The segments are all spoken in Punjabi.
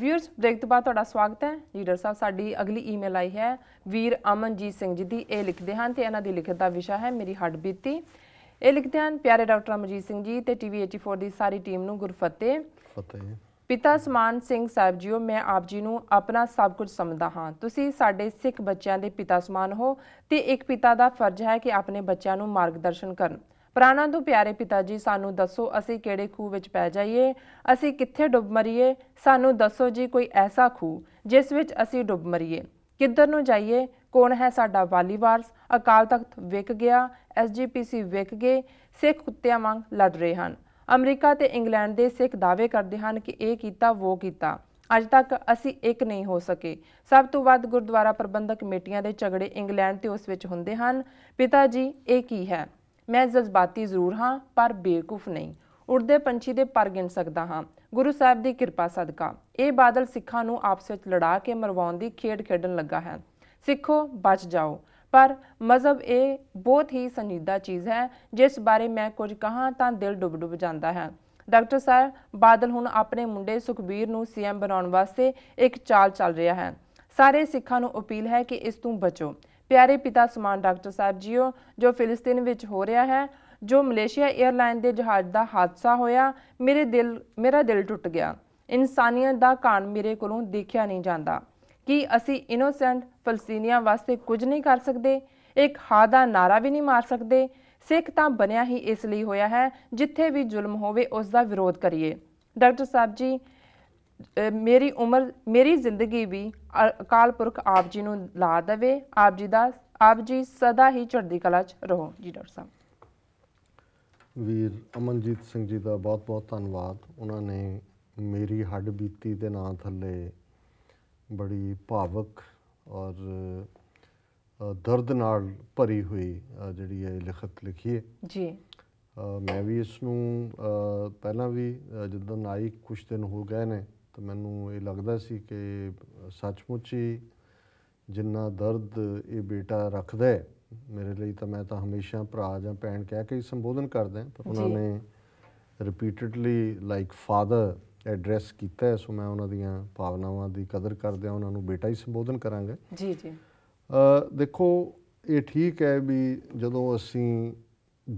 ਵਿਊਅਰਸ ਬ੍ਰੇਕ ਤੋਂ ਬਾਅਦ ਤੁਹਾਡਾ ਸਵਾਗਤ ਹੈ ਲੀਡਰ ਸਾਹਿਬ ਸਾਡੀ ਅਗਲੀ ਈਮੇਲ ਆਈ ਹੈ ਵੀਰ ਅਮਨਜੀਤ ਸਿੰਘ ਜੀ ਦੀ ਇਹ ਲਿਖਦੇ ਹਨ ਤੇ ਇਹਨਾਂ ਦੀ ਲਿਖਤ ਦਾ ਵਿਸ਼ਾ ਹੈ ਮੇਰੀ ਹੱਡ ਬੀਤੀ ਇਹ ਲਿਖਦੇ ਹਨ ਪਿਆਰੇ ਡਾਕਟਰ ਅਮਨਜੀਤ ਸਿੰਘ ਜੀ ਤੇ ਟੀਵੀ 84 ਦੀ ਸਾਰੀ ਟੀਮ ਨੂੰ ਗੁਰਫਤਿਹ ਫਤਿਹ ਪਿਤਾ ਸਮਾਨ ਸਿੰਘ ਸਾਹਿਬ ਜੀਓ ਮੈਂ ਆਪ ਜੀ ਨੂੰ ਆਪਣਾ ਸਭ ਕੁਝ ਸਮਝਦਾ ਹਾਂ ਤੁਸੀਂ ਸਾਡੇ ਸਿੱਖ ਬੱਚਿਆਂ ਦੇ ਪਿਤਾ ਸਮਾਨ ਹੋ ਤੇ ਇੱਕ ਪਿਤਾ ਦਾ ਫਰਜ਼ ਹੈ ਕਿ ਆਪਣੇ ਬੱਚਿਆਂ ਨੂੰ ਮਾਰਗਦਰਸ਼ਨ ਕਰਨ ਪ੍ਰਾਣਾਂ ਤੋਂ ਪਿਆਰੇ ਪਿਤਾ ਜੀ ਸਾਨੂੰ ਦੱਸੋ ਅਸੀਂ ਕਿਹੜੇ ਖੂਹ ਵਿੱਚ ਪੈ ਜਾਈਏ ਅਸੀਂ ਕਿੱਥੇ ਡੁੱਬ ਮਰੀਏ ਸਾਨੂੰ ਦੱਸੋ ਜੀ ਕੋਈ ਐਸਾ ਖੂਹ ਜਿਸ ਵਿੱਚ ਅਸੀਂ ਡੁੱਬ ਮਰੀਏ ਕਿੱਧਰ ਨੂੰ ਜਾਈਏ ਕੌਣ ਹੈ ਸਾਡਾ ਵਾਲੀ ਵਾਰਸ ਅਕਾਲ ਤਖਤ ਵਿਕ ਗਿਆ ਐਸਜੀਪੀਸੀ ਵਿਕ ਗਏ ਸਿੱਖ ਕੁੱਤਿਆਂ ਵਾਂਗ ਲੜ ਰਹੇ ਹਨ ਅਮਰੀਕਾ ਤੇ ਇੰਗਲੈਂਡ ਦੇ ਸਿੱਖ ਦਾਅਵੇ ਕਰਦੇ ਹਨ ਕਿ ਇਹ ਕੀਤਾ ਉਹ ਕੀਤਾ ਅੱਜ ਤੱਕ ਅਸੀਂ ਇੱਕ ਨਹੀਂ ਹੋ ਸਕੇ ਸਭ ਤੋਂ ਵੱਧ ਗੁਰਦੁਆਰਾ ਪ੍ਰਬੰਧਕ ਕਮੇਟੀਆਂ ਦੇ ਝਗੜੇ ਇੰਗਲੈਂਡ ਤੇ ਉਸ ਵਿੱਚ ਹੁੰਦੇ ਹਨ ਪਿਤਾ ਜੀ ਇਹ ਕੀ ਹੈ ਮੈਂ ਜਜ਼ਬਾਤੀ ਜ਼ਰੂਰ ਹਾਂ ਪਰ ਬੇਵਕੂਫ ਨਹੀਂ ਉੜਦੇ ਪੰਛੀ ਦੇ ਪਰ ਗਿਣ ਸਕਦਾ ਹਾਂ ਗੁਰੂ ਸਾਹਿਬ ਦੀ ਕਿਰਪਾ ਸਦਕਾ ਇਹ ਬਾਦਲ ਸਿੱਖਾਂ ਨੂੰ ਆਪਸ ਵਿੱਚ ਲੜਾ ਕੇ ਮਰਵਾਉਣ ਦੀ ਖੇਡ ਖੇਡਣ ਲੱਗਾ ਹੈ ਸਿੱਖੋ ਬਚ ਜਾਓ ਪਰ ਮਜ਼ਹਬ ਇਹ ਬਹੁਤ ਹੀ ਸੰਜੀਦਾ ਚੀਜ਼ ਹੈ ਜਿਸ ਬਾਰੇ ਮੈਂ ਕੁਝ ਕਹਾ ਤਾਂ ਦਿਲ ਡੁੱਬ ਡੁੱਬ ਜਾਂਦਾ ਹੈ ਡਾਕਟਰ ਸਾਹਿਬ ਬਾਦਲ ਹੁਣ ਆਪਣੇ ਮੁੰਡੇ ਸੁਖਬੀਰ ਨੂੰ ਸੀਐਮ ਬਣਾਉਣ ਵਾਸਤੇ ਇੱਕ ਚਾਲ ਚੱਲ ਰਿਹਾ ਹੈ ਸਾਰੇ ਸਿੱਖਾਂ ਨੂੰ ਅਪੀਲ ਹੈ ਕਿ ਇਸ ਤੋਂ ਬਚੋ ਪਿਆਰੇ ਪਿਤਾ ਸਮਾਨ ਡਾਕਟਰ ਸਾਹਿਬ ਜੀਓ ਜੋ ਫਿਲਸਤੀਨ ਵਿੱਚ ਹੋ ਰਿਹਾ ਹੈ ਜੋ ਮਲੇਸ਼ੀਆ 에ਅਰਲਾਈਨ ਦੇ ਜਹਾਜ਼ ਦਾ ਹਾਦਸਾ ਹੋਇਆ ਮੇਰੇ ਦਿਲ ਮੇਰਾ ਦਿਲ ਟੁੱਟ ਗਿਆ ਇਨਸਾਨੀਅਤ ਦਾ ਕਾਣ ਮੇਰੇ ਕੋਲੋਂ ਦੇਖਿਆ ਨਹੀਂ ਜਾਂਦਾ ਕਿ ਅਸੀਂ ਇਨੋਸੈਂਟ ਫਲਸਤੀਨੀਆਂ ਵਾਸਤੇ ਕੁਝ ਨਹੀਂ ਕਰ ਸਕਦੇ ਇੱਕ ਹਾ ਦਾ ਨਾਰਾ ਵੀ ਨਹੀਂ ਮਾਰ ਸਕਦੇ ਸਿੱਖ ਤਾਂ ਬਣਿਆ ਹੀ ਇਸ ਲਈ ਹੋਇਆ ਹੈ ਜਿੱਥੇ ਵੀ ਜ਼ੁਲਮ ਹੋਵੇ ਉਸ ਦਾ ਵਿਰੋਧ ਕਰੀਏ ਡਾਕਟਰ ਸਾਹਿਬ ਜੀ ਮੇਰੀ ਉਮਰ ਮੇਰੀ ਜ਼ਿੰਦਗੀ ਵੀ ਅਕਾਲ ਪੁਰਖ ਆਪ ਜੀ ਨੂੰ ਲਾ ਦੇਵੇ ਆਪ ਜੀ ਦਾ ਆਪ ਜੀ ਸਦਾ ਹੀ ਚੜ੍ਹਦੀ ਕਲਾ 'ਚ ਰਹੋ ਜੀ ਡਾਕਟਰ ਸਾਹਿਬ ਵੀਰ ਅਮਨਜੀਤ ਸਿੰਘ ਜੀ ਦਾ ਬਹੁਤ-ਬਹੁਤ ਧੰਨਵਾਦ ਉਹਨਾਂ ਨੇ ਮੇਰੀ ਹੱਡ ਬੀਤੀ ਦੇ ਨਾਂ ਥੱਲੇ ਬੜੀ ਭਾਵਕ ਔਰ ਦਰਦ ਨਾਲ ਭਰੀ ਹੋਈ ਜਿਹੜੀ ਹੈ ਲਿਖਤ ਲਿਖੀ ਹੈ ਜੀ ਮੈਂ ਵੀ ਇਸ ਨੂੰ ਪਹਿਲਾਂ ਵੀ ਜਦੋਂ ਨਾਈ ਕੁਝ ਦਿਨ ਹੋ ਗਏ ਨੇ ਤਾਂ ਮੈਨੂੰ ਇਹ ਲੱਗਦਾ ਸੀ ਕਿ ਸੱਚਮੁੱਚ ਹੀ ਜਿੰਨਾ ਦਰਦ ਇਹ ਬੇਟਾ ਰੱਖਦਾ ਮੇਰੇ ਲਈ ਤਾਂ ਮੈਂ ਤਾਂ ਹਮੇਸ਼ਾ ਭਰਾ ਜਾਂ ਭੈਣ ਕਹਿ ਕੇ ਹੀ ਸੰਬੋਧਨ ਕਰਦਾ ਪਰ ਉਹਨਾਂ ਨੇ ਰਿਪੀਟਿਡਲੀ ਲਾਈਕ ਫਾਦਰ ਐਡਰੈਸ ਕੀਤਾ ਹੈ ਸੋ ਮੈਂ ਉਹਨਾਂ ਦੀਆਂ ਭਾਵਨਾਵਾਂ ਦੀ ਕਦਰ ਕਰਦੇ ਆ ਉਹਨਾਂ ਨੂੰ ਬੇਟਾ ਹੀ ਸੰਬੋਧਨ ਕਰਾਂਗੇ ਜੀ ਜੀ ਅ ਦੇਖੋ ਇਹ ਠੀਕ ਹੈ ਵੀ ਜਦੋਂ ਅਸੀਂ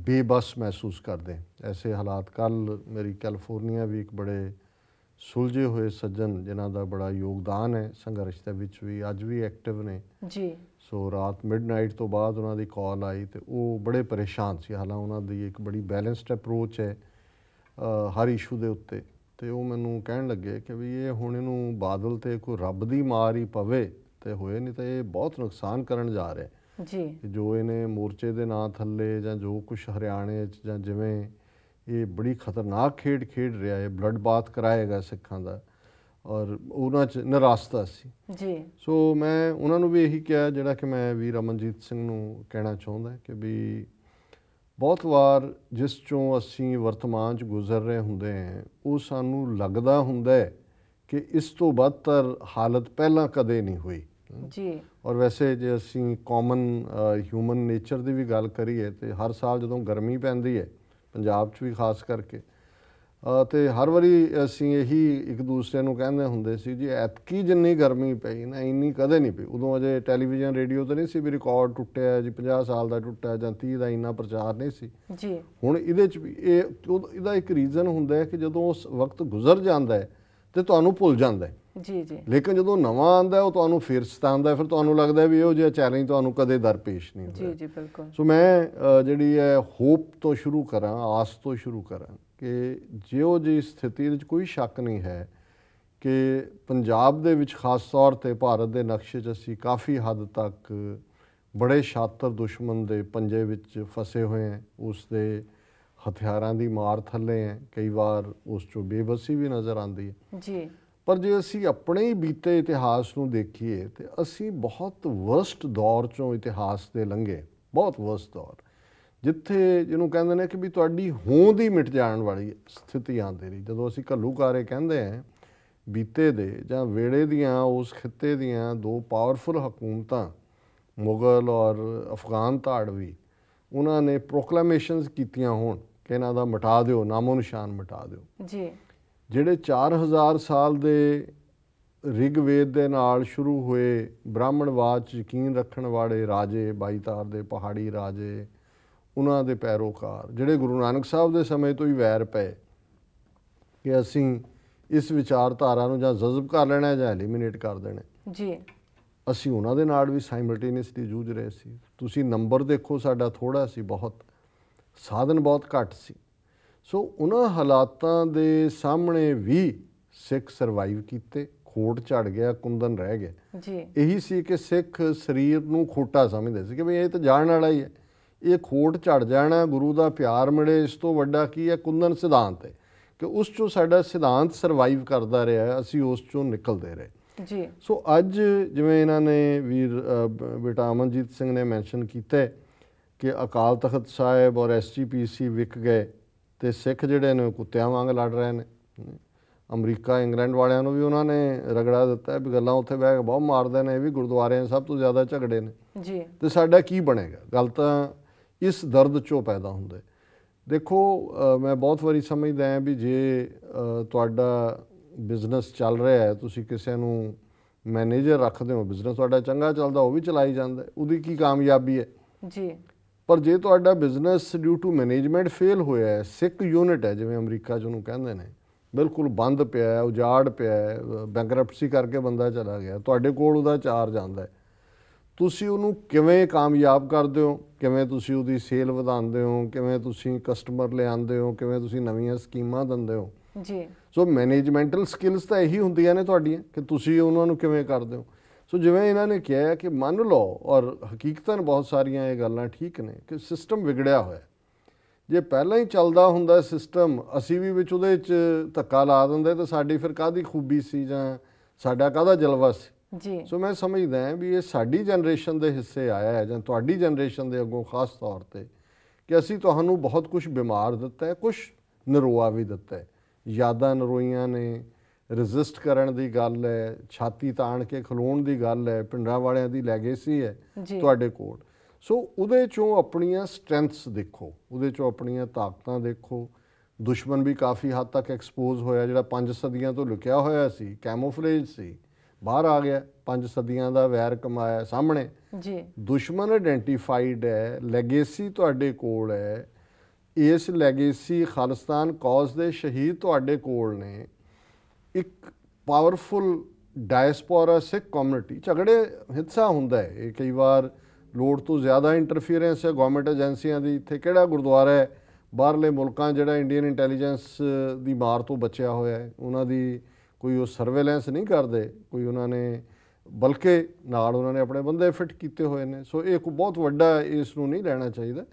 ਬੇਬਸ ਮਹਿਸੂਸ ਕਰਦੇ ਐਸੇ ਹਾਲਾਤ ਕੱਲ ਮੇਰੀ ਕੈਲੀਫੋਰਨੀਆ ਵੀ ਇੱਕ ਬੜੇ ਸੁਲਝੇ ਹੋਏ ਸੱਜਣ ਜਿਨ੍ਹਾਂ ਦਾ ਬੜਾ ਯੋਗਦਾਨ ਹੈ ਸੰਘਰਸ਼ ਦੇ ਵਿੱਚ ਵੀ ਅੱਜ ਵੀ ਐਕਟਿਵ ਨੇ ਜੀ ਸੋ ਰਾਤ ਮਿਡਨਾਈਟ ਤੋਂ ਬਾਅਦ ਉਹਨਾਂ ਦੀ ਕਾਲ ਆਈ ਤੇ ਉਹ ਬੜੇ ਪਰੇਸ਼ਾਨ ਸੀ ਹਾਲਾਂ ਉਹਨਾਂ ਦੀ ਇੱਕ ਬੜੀ ਬੈਲੈਂਸਡ ਅਪਰੋਚ ਹੈ ਹਰ ਇਸ਼ੂ ਦੇ ਉੱਤੇ ਤੇ ਉਹ ਮੈਨੂੰ ਕਹਿਣ ਲੱਗੇ ਕਿ ਵੀ ਇਹ ਹੁਣ ਇਹਨੂੰ ਬਾਦਲ ਤੇ ਕੋਈ ਰੱਬ ਦੀ ਮਾਰ ਹੀ ਪਵੇ ਤੇ ਹੋਏ ਨਹੀਂ ਤਾਂ ਇਹ ਬਹੁਤ ਨੁਕਸਾਨ ਕਰਨ ਜਾ ਰਿਹਾ ਜੀ ਜੋ ਇਹਨੇ ਮੋਰਚੇ ਦੇ ਨਾਂ ਥੱਲੇ ਜਾਂ ਜੋ ਕੁਝ ਹਰਿਆਣੇ ਚ ਜਾਂ ਜਿਵੇਂ ਇਹ ਬੜੀ ਖਤਰਨਾਕ ਖੇਡ ਖੇਡ ਰਿਹਾ ਹੈ ਬਲੱਡ ਬਾਥ ਕਰਾਏਗਾ ਸਿੱਖਾਂ ਦਾ ਔਰ ਉਹਨਾਂ 'ਚ ਨਰਾਸਤਾ ਸੀ ਜੀ ਸੋ ਮੈਂ ਉਹਨਾਂ ਨੂੰ ਵੀ ਇਹੀ ਕਿਹਾ ਜਿਹੜਾ ਕਿ ਮੈਂ ਵੀਰ ਅਮਨਜੀਤ ਸਿੰਘ ਨੂੰ ਕਹਿਣਾ ਚਾਹੁੰਦਾ ਕਿ ਵੀ ਬਹੁਤ ਵਾਰ ਜਿਸ ਚੋਂ ਅਸੀਂ ਵਰਤਮਾਨ 'ਚ ਗੁਜ਼ਰ ਰਹੇ ਹੁੰਦੇ ਹਾਂ ਉਹ ਸਾਨੂੰ ਲੱਗਦਾ ਹੁੰਦਾ ਹੈ ਕਿ ਇਸ ਤੋਂ ਬਦਤਰ ਹਾਲਤ ਪਹਿਲਾਂ ਕਦੇ ਨਹੀਂ ਹੋਈ ਜੀ ਔਰ ਵੈਸੇ ਜੇ ਅਸੀਂ ਕਾਮਨ ਹਿਊਮਨ ਨੇਚਰ ਦੀ ਵੀ ਗੱਲ ਕਰੀਏ ਤੇ ਹਰ ਸਾਲ ਜਦੋਂ ਗਰਮੀ ਪੈਂਦੀ ਹੈ ਪੰਜਾਬ 'ਚ ਵੀ ਖਾਸ ਕਰਕੇ ਤੇ ਹਰ ਵਾਰੀ ਅਸੀਂ ਇਹੀ ਇੱਕ ਦੂਸਰੇ ਨੂੰ ਕਹਿੰਦੇ ਹੁੰਦੇ ਸੀ ਜੀ ਐਤਕੀ ਜਿੰਨੀ ਗਰਮੀ ਪਈ ਨਾ ਇੰਨੀ ਕਦੇ ਨਹੀਂ ਪਈ ਉਦੋਂ ਅਜੇ ਟੈਲੀਵਿਜ਼ਨ ਰੇਡੀਓ ਤੇ ਨਹੀਂ ਸੀ ਵੀ ਰਿਕਾਰਡ ਟੁੱਟਿਆ ਜੀ 50 ਸਾਲ ਦਾ ਟੁੱਟਿਆ ਜਾਂ 30 ਦਾ ਇੰਨਾ ਪ੍ਰਚਾਰ ਨਹੀਂ ਸੀ ਜੀ ਹੁਣ ਇਹਦੇ ਚ ਵੀ ਇਹ ਇਹਦਾ ਇੱਕ ਰੀਜ਼ਨ ਹੁੰਦਾ ਹੈ ਕਿ ਜਦੋਂ ਉਸ ਵਕਤ ਗੁਜ਼ਰ ਜਾਂਦਾ ਹੈ ਤੇ ਤੁਹਾਨੂੰ ਭੁੱਲ ਜਾਂਦਾ ਹੈ ਜੀ ਜੀ ਲੇਕਿਨ ਜਦੋਂ ਨਵਾਂ ਆਂਦਾ ਉਹ ਤੁਹਾਨੂੰ ਫਿਰ ਸਤਾਉਂਦਾ ਫਿਰ ਤੁਹਾਨੂੰ ਲੱਗਦਾ ਵੀ ਉਹ ਜਿਹੜਾ ਚੈਲੰਜ ਤੁਹਾਨੂੰ ਕਦੇ ਦਰਪੇਸ਼ ਨਹੀਂ ਹੁੰਦਾ ਜੀ ਜੀ ਬਿਲਕੁਲ ਸੋ ਮੈਂ ਜਿਹੜੀ ਹੈ ਹੋਪ ਤੋਂ ਸ਼ੁਰੂ ਕਰਾਂ ਆਸ ਤੋਂ ਸ਼ੁਰੂ ਕਰਾਂ ਕਿ ਜਿਉ ਜੀ ਸਥਿਤੀ ਵਿੱਚ ਕੋਈ ਸ਼ੱਕ ਨਹੀਂ ਹੈ ਕਿ ਪੰਜਾਬ ਦੇ ਵਿੱਚ ਖਾਸ ਤੌਰ ਤੇ ਭਾਰਤ ਦੇ ਨਕਸ਼ੇ 'ਚ ਅਸੀਂ ਕਾਫੀ ਹੱਦ ਤੱਕ ਬੜੇ ਸ਼ਾਤਰ ਦੁਸ਼ਮਣ ਦੇ ਪੰਜੇ ਵਿੱਚ ਫਸੇ ਹੋਏ ਹਾਂ ਉਸ ਦੇ ਹਥਿਆਰਾਂ ਦੀ ਮਾਰ ਥੱਲੇ ਹੈ ਕਈ ਵਾਰ ਉਸ ਚੋਂ ਬੇਵਸੀ ਵੀ ਨਜ਼ਰ ਆਉਂਦੀ ਹੈ ਜੀ ਪਰ ਜੇ ਅਸੀਂ ਆਪਣੇ ਹੀ ਬੀਤੇ ਇਤਿਹਾਸ ਨੂੰ ਦੇਖੀਏ ਤੇ ਅਸੀਂ ਬਹੁਤ ਵਰਸਟ ਦੌਰ ਚੋਂ ਇਤਿਹਾਸ ਦੇ ਲੰਘੇ ਬਹੁਤ ਵਰਸਟ ਦੌਰ ਜਿੱਥੇ ਜਿਹਨੂੰ ਕਹਿੰਦੇ ਨੇ ਕਿ ਵੀ ਤੁਹਾਡੀ ਹੋਂਦ ਹੀ ਮਿਟ ਜਾਣ ਵਾਲੀ ਸਥਿਤੀ ਆਂਦੇ ਰਹੀ ਜਦੋਂ ਅਸੀਂ ਘੱਲੂਕਾਰੇ ਕਹਿੰਦੇ ਆਂ ਬੀਤੇ ਦੇ ਜਾਂ ਵੇੜੇ ਦੀਆਂ ਉਸ ਖਿੱਤੇ ਦੀਆਂ ਦੋ ਪਾਵਰਫੁਲ ਹਕੂਮਤਾਂ ਮੁਗਲ ਔਰ ਅਫਗਾਨ ਤਾੜਵੀ ਉਹਨਾਂ ਨੇ ਪ੍ਰੋਕਲੇਮੇਸ਼ਨਸ ਕੀਤੀਆਂ ਹੋਣ ਕਿ ਇਹਨਾਂ ਦਾ ਮਿਟਾ ਦਿਓ ਨਾਮੋ ਨਿਸ਼ਾਨ ਮਿਟਾ ਦਿਓ ਜੀ ਜਿਹੜੇ 4000 ਸਾਲ ਦੇ ਰਿਗਵੇਦ ਦੇ ਨਾਲ ਸ਼ੁਰੂ ਹੋਏ ਬ੍ਰਾਹਮਣਵਾਦ ਚ ਯਕੀਨ ਰੱਖਣ ਵਾਲੇ ਰਾਜੇ ਬਾਈਤਾਰ ਦੇ ਪਹਾੜੀ ਰਾਜੇ ਉਹਨਾਂ ਦੇ ਪੈਰੋਕਾਰ ਜਿਹੜੇ ਗੁਰੂ ਨਾਨਕ ਸਾਹਿਬ ਦੇ ਸਮੇਂ ਤੋਂ ਹੀ ਵੈਰ ਪਏ ਕਿ ਅਸੀਂ ਇਸ ਵਿਚਾਰਧਾਰਾ ਨੂੰ ਜਾਂ ਜਜ਼ਬ ਕਰ ਲੈਣਾ ਜਾਂ ਐਲੀਮੀਨੇਟ ਕਰ ਦੇਣਾ ਜੀ ਅਸੀਂ ਉਹਨਾਂ ਦੇ ਨਾਲ ਵੀ ਸਾਈਮਲਟੇਨੀਅਸਲੀ ਜੂਝ ਰਹੇ ਸੀ ਤੁਸੀਂ ਨੰਬਰ ਦੇਖੋ ਸਾਡਾ ਥੋੜਾ ਸੀ ਬਹੁਤ ਸਾਧਨ ਬਹੁਤ ਘੱਟ ਸੀ ਸੋ ਉਹਨਾਂ ਹਾਲਾਤਾਂ ਦੇ ਸਾਹਮਣੇ ਵੀ ਸਿੱਖ ਸਰਵਾਈਵ ਕੀਤੇ ਖੋਟ ਝੜ ਗਿਆ ਕੁੰਦਨ ਰਹਿ ਗਿਆ ਜੀ ਇਹੀ ਸੀ ਕਿ ਸਿੱਖ ਸਰੀਰ ਨੂੰ ਖੋਟਾ ਸਮਝਦੇ ਸੀ ਕਿ ਵੀ ਇਹ ਤਾਂ ਜਾਣ ਵਾਲਾ ਹੀ ਹੈ ਇਹ ਖੋਟ ਝੜ ਜਾਣਾ ਗੁਰੂ ਦਾ ਪਿਆਰ ਮਿਲੇ ਇਸ ਤੋਂ ਵੱਡਾ ਕੀ ਹੈ ਕੁੰਦਨ ਸਿਧਾਂਤ ਹੈ ਕਿ ਉਸ ਚੋਂ ਸਾਡਾ ਸਿਧਾਂਤ ਸਰਵਾਈਵ ਕਰਦਾ ਰਿਹਾ ਅਸੀਂ ਉਸ ਚੋਂ ਨਿਕਲਦੇ ਰਹੇ ਜੀ ਸੋ ਅੱਜ ਜਿਵੇਂ ਇਹਨਾਂ ਨੇ ਵੀਰ ਅਮਨਜੀਤ ਸਿੰਘ ਨੇ ਮੈਂਸ਼ਨ ਕੀਤਾ ਕਿ ਅਕਾਲ ਤਖਤ ਸਾਹਿਬ ਔਰ ਐਸਜੀਪੀਸੀ ਵਿਕ ਗਏ ਤੇ ਸਿੱਖ ਜਿਹੜੇ ਨੇ ਕੁੱਤਿਆਂ ਵਾਂਗ ਲੜ ਰਹੇ ਨੇ ਅਮਰੀਕਾ ਇੰਗਲੈਂਡ ਵਾਲਿਆਂ ਨੂੰ ਵੀ ਉਹਨਾਂ ਨੇ ਰਗੜਾ ਦਿੱਤਾ ਵੀ ਗੱਲਾਂ ਉੱਥੇ ਬਹਿ ਕੇ ਬਹੁਤ ਮਾਰਦੇ ਨੇ ਇਹ ਵੀ ਗੁਰਦੁਆਰਿਆਂ ਸਭ ਤੋਂ ਜ਼ਿਆਦਾ ਝਗੜੇ ਨੇ ਜੀ ਤੇ ਸਾਡਾ ਕੀ ਬਣੇਗਾ ਗੱਲ ਤਾਂ ਇਸ ਦਰਦ ਚੋਂ ਪੈਦਾ ਹੁੰਦਾ ਦੇਖੋ ਮੈਂ ਬਹੁਤ ਵਾਰੀ ਸਮਝਦਾ ਹਾਂ ਵੀ ਜੇ ਤੁਹਾਡਾ ਬਿਜ਼ਨਸ ਚੱਲ ਰਿਹਾ ਹੈ ਤੁਸੀਂ ਕਿਸੇ ਨੂੰ ਮੈਨੇਜਰ ਰੱਖਦੇ ਹੋ ਬਿਜ਼ਨਸ ਤੁਹਾਡਾ ਚੰਗਾ ਚੱਲਦਾ ਉਹ ਵੀ ਚਲਾਈ ਜਾਂਦਾ ਉਹਦੀ ਕੀ ਕਾਮਯਾਬੀ ਹੈ ਜੀ ਪਰ ਜੇ ਤੁਹਾਡਾ business due to management fail ਹੋਇਆ ਹੈ ਸਿੱਕ ਯੂਨਿਟ ਹੈ ਜਿਵੇਂ ਅਮਰੀਕਾ ਜਿਹਨੂੰ ਕਹਿੰਦੇ ਨੇ ਬਿਲਕੁਲ ਬੰਦ ਪਿਆ ਹੈ ਉਜਾੜ ਪਿਆ ਹੈ ਬੈਂਕਰਪਸੀ ਕਰਕੇ ਬੰਦਾ ਚਲਾ ਗਿਆ ਤੁਹਾਡੇ ਕੋਲ ਉਹਦਾ ਚਾਰਜ ਆਂਦਾ ਹੈ ਤੁਸੀਂ ਉਹਨੂੰ ਕਿਵੇਂ ਕਾਮਯਾਬ ਕਰਦੇ ਹੋ ਕਿਵੇਂ ਤੁਸੀਂ ਉਹਦੀ ਸੇਲ ਵਧਾਉਂਦੇ ਹੋ ਕਿਵੇਂ ਤੁਸੀਂ ਕਸਟਮਰ ਲਿਆਉਂਦੇ ਹੋ ਕਿਵੇਂ ਤੁਸੀਂ ਨਵੀਆਂ ਸਕੀਮਾਂ ਦਿੰਦੇ ਹੋ ਜੀ ਸੋ ਮੈਨੇਜਮੈਂਟਲ ਸਕਿੱਲਸ ਤਾਂ ਇਹੀ ਹੁੰਦੀਆਂ ਨੇ ਤੁਹਾਡੀਆਂ ਕਿ ਤੁਸੀਂ ਉਹਨਾਂ ਨੂੰ ਕਿਵੇਂ ਕਰਦੇ ਹੋ ਸੋ ਜਿਵੇਂ ਇਹਨਾਂ ਨੇ ਕਿਹਾ ਹੈ ਕਿ ਮੰਨ ਲਓ ਔਰ ਹਕੀਕਤਨ ਬਹੁਤ ਸਾਰੀਆਂ ਇਹ ਗੱਲਾਂ ਠੀਕ ਨੇ ਕਿ ਸਿਸਟਮ ਵਿਗੜਿਆ ਹੋਇਆ ਜੇ ਪਹਿਲਾਂ ਹੀ ਚੱਲਦਾ ਹੁੰਦਾ ਸਿਸਟਮ ਅਸੀਂ ਵੀ ਵਿੱਚ ਉਹਦੇ ਵਿੱਚ ਧੱਕਾ ਲਾ ਦਿੰਦੇ ਤਾਂ ਸਾਡੀ ਫਿਰ ਕਾਦੀ ਖੂਬੀ ਸੀ ਜਾਂ ਸਾਡਾ ਕਾਦਾ ਜਲਵਾ ਸੀ ਜੀ ਸੋ ਮੈਂ ਸਮਝਦਾ ਹਾਂ ਵੀ ਇਹ ਸਾਡੀ ਜਨਰੇਸ਼ਨ ਦੇ ਹਿੱਸੇ ਆਇਆ ਹੈ ਜਾਂ ਤੁਹਾਡੀ ਜਨਰੇਸ਼ਨ ਦੇ ਅੱਗੋਂ ਖਾਸ ਤੌਰ ਤੇ ਕਿ ਅਸੀਂ ਤੁਹਾਨੂੰ ਬਹੁਤ ਕੁਝ ਬਿਮਾਰ ਦਿੱਤਾ ਹੈ ਕੁਝ ਨਰੋਆ ਵੀ ਦਿੱਤਾ ਹੈ ਯਾਦਾਂ ਨਰੋਈਆਂ ਨੇ ਰੈਜ਼ਿਸਟ ਕਰਨ ਦੀ ਗੱਲ ਹੈ ਛਾਤੀ ਤਾਣ ਕੇ ਖਲੋਣ ਦੀ ਗੱਲ ਹੈ ਪਿੰਡਾਂ ਵਾਲਿਆਂ ਦੀ ਲੈਗੇਸੀ ਹੈ ਤੁਹਾਡੇ ਕੋਲ ਸੋ ਉਹਦੇ ਚੋਂ ਆਪਣੀਆਂ ਸਟਰੈਂਥਸ ਦੇਖੋ ਉਹਦੇ ਚੋਂ ਆਪਣੀਆਂ ਤਾਕਤਾਂ ਦੇਖੋ ਦੁਸ਼ਮਣ ਵੀ ਕਾਫੀ ਹੱਦ ਤੱਕ ਐਕਸਪੋਜ਼ ਹੋਇਆ ਜਿਹੜਾ ਪੰਜ ਸਦੀਆਂ ਤੋਂ ਲੁਕਿਆ ਹੋਇਆ ਸੀ ਕੈਮੋਫਲੇਜ ਸੀ ਬਾਹਰ ਆ ਗਿਆ ਪੰਜ ਸਦੀਆਂ ਦਾ ਵੈਰ ਕਮਾਇਆ ਸਾਹਮਣੇ ਜੀ ਦੁਸ਼ਮਣ ਆਇਡੈਂਟੀਫਾਈਡ ਹੈ ਲੈਗੇਸੀ ਤੁਹਾਡੇ ਕੋਲ ਹੈ ਇਸ ਲੈਗੇਸੀ ਖਾਲਸਤਾਨ ਕੌਜ਼ ਦੇ ਸ਼ਹੀਦ ਤੁਹਾਡੇ ਕੋਲ ਨੇ ਇੱਕ ਪਾਵਰਫੁਲ ਡਾਇਸਪੋਰਾ ਸਿੱਖ ਕਮਿਊਨਿਟੀ ਝਗੜੇ ਹਿੱਸਾ ਹੁੰਦਾ ਹੈ ਇਹ ਕਈ ਵਾਰ ਲੋੜ ਤੋਂ ਜ਼ਿਆਦਾ ਇੰਟਰਫੀਅਰੈਂਸ ਹੈ ਗਵਰਨਮੈਂਟ ਏਜੰਸੀਆਂ ਦੀ ਇੱਥੇ ਕਿਹੜਾ ਗੁਰਦੁਆਰਾ ਹੈ ਬਾਹਰਲੇ ਮੁਲਕਾਂ ਜਿਹੜਾ ਇੰਡੀਅਨ ਇੰਟੈਲੀਜੈਂਸ ਦੀ ਮਾਰ ਤੋਂ ਬਚਿਆ ਹੋਇਆ ਹੈ ਉਹਨਾਂ ਦੀ ਕੋਈ ਉਹ ਸਰਵੇਲੈਂਸ ਨਹੀਂ ਕਰਦੇ ਕੋਈ ਉਹਨਾਂ ਨੇ ਬਲਕਿ ਨਾਲ ਉਹਨਾਂ ਨੇ ਆਪਣੇ ਬੰਦੇ ਫਿੱਟ ਕੀਤੇ ਹੋਏ ਨੇ ਸੋ ਇਹ ਕੋਈ ਬਹੁਤ ਵੱਡਾ ਇਸ ਨੂੰ ਨਹੀਂ ਲੈਣਾ ਚਾਹੀਦਾ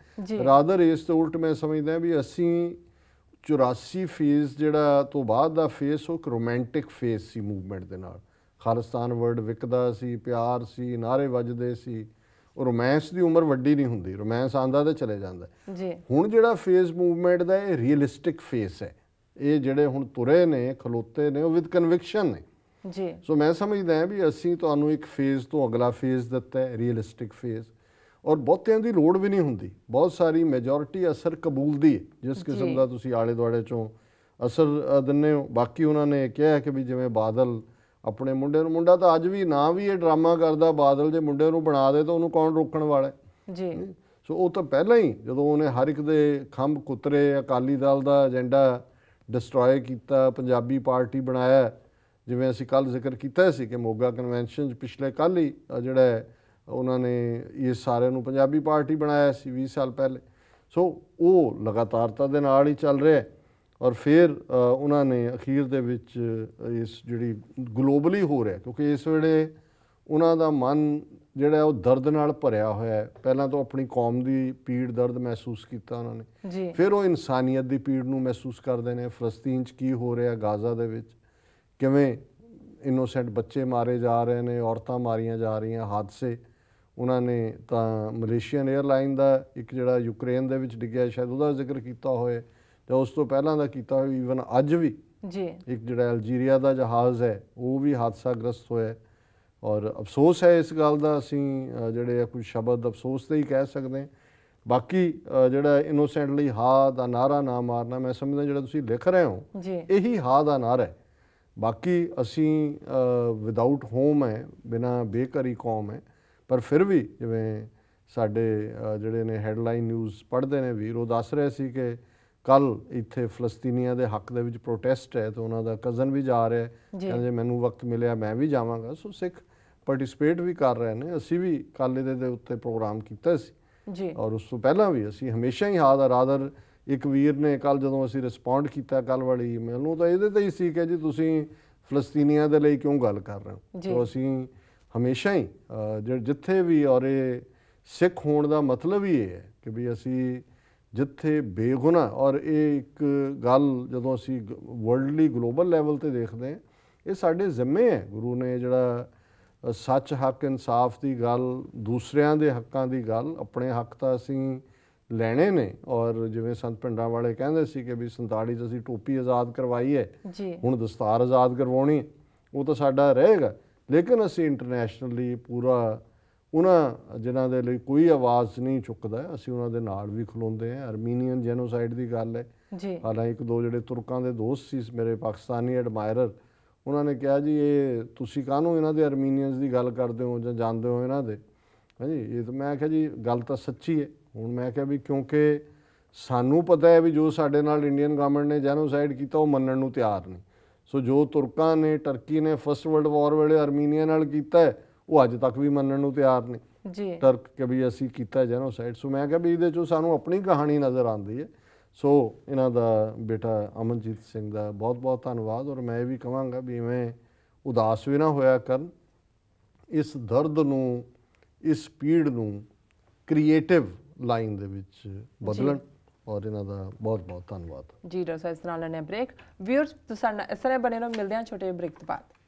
ਰਾਦਰ ਇਸ ਤੋਂ ਉਲਟ ਮੈਂ ਸਮਝਦਾ ਵੀ ਅਸੀਂ 84 ਫੇਸ ਜਿਹੜਾ ਤੋਂ ਬਾਅਦ ਦਾ ਫੇਸ ਉਹ ਰੋਮਾਂਟਿਕ ਫੇਸ ਸੀ ਮੂਵਮੈਂਟ ਦੇ ਨਾਲ ਖਾਲਸਤਾਨ ਵਰਡ ਵਿਕਦਾ ਸੀ ਪਿਆਰ ਸੀ ਨਾਰੇ ਵੱਜਦੇ ਸੀ ਉਹ ਰੋਮਾਂਸ ਦੀ ਉਮਰ ਵੱਡੀ ਨਹੀਂ ਹੁੰਦੀ ਰੋਮਾਂਸ ਆਂਦਾ ਤੇ ਚਲੇ ਜਾਂਦਾ ਜੀ ਹੁਣ ਜਿਹੜਾ ਫੇਸ ਮੂਵਮੈਂਟ ਦਾ ਇਹ ਰੀਅਲਿਸਟਿਕ ਫੇਸ ਹੈ ਇਹ ਜਿਹੜੇ ਹੁਣ ਤੁਰੇ ਨੇ ਖਲੋਤੇ ਨੇ ਉਹ ਵਿਦ ਕਨਵਿਕਸ਼ਨ ਨੇ ਜੀ ਸੋ ਮੈਂ ਸਮਝਦਾ ਹਾਂ ਵੀ ਅਸੀਂ ਤੁਹਾਨੂੰ ਇੱਕ ਫੇਸ ਤੋਂ ਅਗਲਾ ਫੇਸ ਦਿੱਤਾ ਹੈ ਰੀਅਲਿਸਟਿਕ ਫੇਸ ਔਰ ਬਹੁਤਿਆਂ ਦੀ ਲੋੜ ਵੀ ਨਹੀਂ ਹੁੰਦੀ ਬਹੁਤ ਸਾਰੀ ਮੈਜੋਰਿਟੀ ਅਸਰ ਕਬੂਲਦੀ ਹੈ ਜਿਸ ਕਿਸਮ ਦਾ ਤੁਸੀਂ ਆਲੇ ਦੁਆਲੇ ਚੋਂ ਅਸਰ ਦਿੰਨੇ ਹੋ ਬਾਕੀ ਉਹਨਾਂ ਨੇ ਕਿਹਾ ਕਿ ਵੀ ਜਿਵੇਂ ਬਾਦਲ ਆਪਣੇ ਮੁੰਡੇ ਨੂੰ ਮੁੰਡਾ ਤਾਂ ਅੱਜ ਵੀ ਨਾ ਵੀ ਇਹ ਡਰਾਮਾ ਕਰਦਾ ਬਾਦਲ ਦੇ ਮੁੰਡੇ ਨੂੰ ਬਣਾ ਦੇ ਤਾਂ ਉਹਨੂੰ ਕੌਣ ਰੋਕਣ ਵਾਲਾ ਜੀ ਸੋ ਉਹ ਤਾਂ ਪਹਿਲਾਂ ਹੀ ਜਦੋਂ ਉਹਨੇ ਹਰ ਇੱਕ ਦੇ ਖੰਭ ਕੁੱਤਰੇ ਅਕਾਲੀ ਦਲ ਦਾ ਏਜੰਡਾ ਡਿਸਟਰੋਏ ਕੀਤਾ ਪੰਜਾਬੀ ਪਾਰਟੀ ਬਣਾਇਆ ਜਿਵੇਂ ਅਸੀਂ ਕੱਲ ਜ਼ਿਕਰ ਕੀਤਾ ਸੀ ਕਿ ਮੋਗਾ ਕਨਵੈਨਸ਼ਨ ਪਿਛਲੇ ਕੱਲ ਹੀ ਜਿਹੜਾ ਉਹਨਾਂ ਨੇ ਇਹ ਸਾਰਿਆਂ ਨੂੰ ਪੰਜਾਬੀ ਪਾਰਟੀ ਬਣਾਇਆ ਸੀ 20 ਸਾਲ ਪਹਿਲੇ ਸੋ ਉਹ ਲਗਾਤਾਰਤਾ ਦੇ ਨਾਲ ਹੀ ਚੱਲ ਰਿਹਾ ਹੈ ਔਰ ਫਿਰ ਉਹਨਾਂ ਨੇ ਅਖੀਰ ਦੇ ਵਿੱਚ ਇਸ ਜਿਹੜੀ ਗਲੋਬਲੀ ਹੋ ਰਿਹਾ ਕਿਉਂਕਿ ਇਸ ਵੇਲੇ ਉਹਨਾਂ ਦਾ ਮਨ ਜਿਹੜਾ ਉਹ ਦਰਦ ਨਾਲ ਭਰਿਆ ਹੋਇਆ ਹੈ ਪਹਿਲਾਂ ਤਾਂ ਆਪਣੀ ਕੌਮ ਦੀ ਪੀੜ ਦਰਦ ਮਹਿਸੂਸ ਕੀਤਾ ਉਹਨਾਂ ਨੇ ਫਿਰ ਉਹ ਇਨਸਾਨੀਅਤ ਦੀ ਪੀੜ ਨੂੰ ਮਹਿਸੂਸ ਕਰਦੇ ਨੇ ਫਲਸਤੀਨ 'ਚ ਕੀ ਹੋ ਰਿਹਾ ਗਾਜ਼ਾ ਦੇ ਵਿੱਚ ਕਿਵੇਂ ਇਨੋਸੈਂਟ ਬੱਚੇ ਮਾਰੇ ਜਾ ਰਹੇ ਨੇ ਔਰਤਾਂ ਮਾਰੀਆਂ ਜਾ ਰਹੀਆਂ ਹਾਦਸੇ ਉਹਨਾਂ ਨੇ ਤਾਂ ਮਲੇਸ਼ੀਅਨ 에ਅਰਲਾਈਨ ਦਾ ਇੱਕ ਜਿਹੜਾ ਯੂਕਰੇਨ ਦੇ ਵਿੱਚ ਡਿੱਗਿਆ ਸ਼ਾਇਦ ਉਹਦਾ ਜ਼ਿਕਰ ਕੀਤਾ ਹੋਵੇ ਤੇ ਉਸ ਤੋਂ ਪਹਿਲਾਂ ਦਾ ਕੀਤਾ ਹੋਇਆ ਈਵਨ ਅੱਜ ਵੀ ਜੀ ਇੱਕ ਜਿਹੜਾ ਅਲਜੀਰੀਆ ਦਾ ਜਹਾਜ਼ ਹੈ ਉਹ ਵੀ ਹਾਦਸਾਗ੍ਰਸਤ ਹੋਇਆ ਔਰ ਅਫਸੋਸ ਹੈ ਇਸ ਗੱਲ ਦਾ ਅਸੀਂ ਜਿਹੜੇ ਆ ਕੁਝ ਸ਼ਬਦ ਅਫਸੋਸ ਤੇ ਹੀ ਕਹਿ ਸਕਦੇ ਬਾਕੀ ਜਿਹੜਾ ਇਨੋਸੈਂਟਲੀ ਹਾ ਦਾ ਨਾਰਾ ਨਾ ਮਾਰਨਾ ਮੈਂ ਸਮਝਦਾ ਜਿਹੜਾ ਤੁਸੀਂ ਲਿਖ ਰਹੇ ਹੋ ਜੀ ਇਹੀ ਹਾ ਦਾ ਨਾਰਾ ਹੈ ਬਾਕੀ ਅਸੀਂ ਵਿਦਆਊਟ ਹੋਮ ਹੈ ਬਿਨਾ ਬੇਕਰੀ ਕੌਮ ਹੈ ਪਰ ਫਿਰ ਵੀ ਜਿਵੇਂ ਸਾਡੇ ਜਿਹੜੇ ਨੇ ਹੈਡਲਾਈਨ ਨਿਊਜ਼ ਪੜ੍ਹਦੇ ਨੇ ਵੀਰ ਉਹ ਦੱਸ ਰਹੇ ਸੀ ਕਿ ਕੱਲ ਇੱਥੇ ਫਲਸਤੀਨੀਆਂ ਦੇ ਹੱਕ ਦੇ ਵਿੱਚ ਪ੍ਰੋਟੈਸਟ ਹੈ ਤੇ ਉਹਨਾਂ ਦਾ ਕਜ਼ਨ ਵੀ ਜਾ ਰਿਹਾ ਕਹਿੰਦੇ ਮੈਨੂੰ ਵਕਤ ਮਿਲਿਆ ਮੈਂ ਵੀ ਜਾਵਾਂਗਾ ਸੋ ਸਿੱਖ ਪਾਰਟਿਸਿਪੇਟ ਵੀ ਕਰ ਰਹੇ ਨੇ ਅਸੀਂ ਵੀ ਕੱਲ ਇਹਦੇ ਦੇ ਉੱਤੇ ਪ੍ਰੋਗਰਾਮ ਕੀਤਾ ਸੀ ਜੀ ਔਰ ਉਸ ਤੋਂ ਪਹਿਲਾਂ ਵੀ ਅਸੀਂ ਹਮੇਸ਼ਾ ਹੀ ਹਾਜ਼ਰ ਆਦਰ ਇੱਕ ਵੀਰ ਨੇ ਕੱਲ ਜਦੋਂ ਅਸੀਂ ਰਿਸਪੌਂਡ ਕੀਤਾ ਕੱਲ ਵਾਲੀ ਮੈਨੂੰ ਤਾਂ ਇਹਦੇ ਤੇ ਹੀ ਸੀ ਕਿ ਜੀ ਤੁਸੀਂ ਫਲਸਤੀਨੀਆਂ ਦੇ ਲਈ ਕਿਉਂ ਗੱਲ ਕਰ ਰਹੇ ਹੋ ਸੋ ਅਸੀਂ ਹਮੇਸ਼ਾ ਹੀ ਜਿੱਥੇ ਵੀ ਔਰ ਇਹ ਸਿੱਖ ਹੋਣ ਦਾ ਮਤਲਬ ਹੀ ਇਹ ਹੈ ਕਿ ਵੀ ਅਸੀਂ ਜਿੱਥੇ ਬੇਗੁਨਾਹ ਔਰ ਇਹ ਇੱਕ ਗੱਲ ਜਦੋਂ ਅਸੀਂ ਵਰਲਡਲੀ ਗਲੋਬਲ ਲੈਵਲ ਤੇ ਦੇਖਦੇ ਹਾਂ ਇਹ ਸਾਡੇ ਜ਼ਿੰਮੇ ਹੈ ਗੁਰੂ ਨੇ ਜਿਹੜਾ ਸੱਚ ਹੱਕ ਇਨਸਾਫ ਦੀ ਗੱਲ ਦੂਸਰਿਆਂ ਦੇ ਹੱਕਾਂ ਦੀ ਗੱਲ ਆਪਣੇ ਹੱਕ ਤਾਂ ਅਸੀਂ ਲੈਣੇ ਨੇ ਔਰ ਜਿਵੇਂ ਸੰਤ ਪਿੰਡਾਂ ਵਾਲੇ ਕਹਿੰਦੇ ਸੀ ਕਿ ਵੀ 47 ਚ ਅਸੀਂ ਟੋਪੀ ਆਜ਼ਾਦ ਕਰਵਾਈ ਹੈ ਹੁਣ ਦਸਤਾਰ ਆਜ਼ਾਦ ਕਰਵਾਉਣੀ ਉਹ ਤਾਂ ਸਾਡਾ ਰਹੇਗਾ ਲੇਕਿਨ ਅਸੀਂ ਇੰਟਰਨੈਸ਼ਨਲੀ ਪੂਰਾ ਉਹਨਾਂ ਜਿਨ੍ਹਾਂ ਦੇ ਲਈ ਕੋਈ ਆਵਾਜ਼ ਨਹੀਂ ਚੁੱਕਦਾ ਅਸੀਂ ਉਹਨਾਂ ਦੇ ਨਾਲ ਵੀ ਖਲੋਂਦੇ ਆ ਅਰਮੀਨੀਅਨ ਜੈਨੋਸਾਈਡ ਦੀ ਗੱਲ ਹੈ ਜੀ ਹਾਲਾਂਕਿ ਇੱਕ ਦੋ ਜਿਹੜੇ ਤੁਰਕਾਂ ਦੇ ਦੋਸਤ ਸੀ ਮੇਰੇ ਪਾਕਿਸਤਾਨੀ ਐਡਮਾਇਰਰ ਉਹਨਾਂ ਨੇ ਕਿਹਾ ਜੀ ਇਹ ਤੁਸੀਂ ਕਾਹਨੂੰ ਇਹਨਾਂ ਦੇ ਅਰਮੀਨੀਅਨਸ ਦੀ ਗੱਲ ਕਰਦੇ ਹੋ ਜਾਂ ਜਾਣਦੇ ਹੋ ਇਹਨਾਂ ਦੇ ਹਾਂਜੀ ਇਹ ਤਾਂ ਮੈਂ ਕਿਹਾ ਜੀ ਗੱਲ ਤਾਂ ਸੱਚੀ ਹੈ ਹੁਣ ਮੈਂ ਕਿਹਾ ਵੀ ਕਿਉਂਕਿ ਸਾਨੂੰ ਪਤਾ ਹੈ ਵੀ ਜੋ ਸਾਡੇ ਨਾਲ ਇੰਡੀਅਨ ਗਵਰਨਮੈਂਟ ਨੇ ਜੈਨੋਸਾਈਡ ਕੀਤਾ ਉਹ ਮੰਨਣ ਨੂੰ ਤਿਆਰ ਨਹੀਂ ਸੋ ਜੋ ਤੁਰਕਾਂ ਨੇ ਟਰਕੀ ਨੇ ਫਸਟ ਵਰਲਡ ਵਾਰ ਵੇਲੇ ਆਰਮੀਨੀਆ ਨਾਲ ਕੀਤਾ ਉਹ ਅੱਜ ਤੱਕ ਵੀ ਮੰਨਣ ਨੂੰ ਤਿਆਰ ਨੇ ਜੀ ਟਰਕ ਕਿ ਵੀ ਅਸੀਂ ਕੀਤਾ ਜੈਨੋਸਾਈਡ ਸੋ ਮੈਂ ਕਿਹਾ ਵੀ ਇਹਦੇ ਚੋਂ ਸਾਨੂੰ ਆਪਣੀ ਕਹਾਣੀ ਨਜ਼ਰ ਆਉਂਦੀ ਹੈ ਸੋ ਇਹਨਾਂ ਦਾ ਬੇਟਾ ਅਮਨਜੀਤ ਸਿੰਘ ਦਾ ਬਹੁਤ ਬਹੁਤ ਧੰਨਵਾਦ ਔਰ ਮੈਂ ਇਹ ਵੀ ਕਹਾਂਗਾ ਵੀ ਮੈਂ ਉਦਾਸ ਵੀ ਨਾ ਹੋਇਆ ਕਰਨ ਇਸ ਦਰਦ ਨੂੰ ਇਸ ਪੀੜ ਨੂੰ ਕ੍ਰੀਏਟਿਵ ਲਾਈਨ ਦੇ ਵਿੱਚ ਬਦਲਣ ਔਰ ਇਹਨਾਂ ਦਾ ਬਹੁਤ ਬਹੁਤ ਧੰਨਵਾਦ ਜੀ ਡਾਕਟਰ ਸਾਹਿਬ ਇਸ ਤਰ੍ਹਾਂ ਲੈਣੇ ਬ੍ਰੇਕ ਵਿਅਰਸ ਤੁਸੀਂ ਇਸ ਤਰ੍ਹਾਂ ਬਣੇ ਰਹੋ ਮਿਲਦੇ ਹਾਂ ਛੋਟੇ ਬ੍ਰੇਕ ਤੋਂ ਬਾਅਦ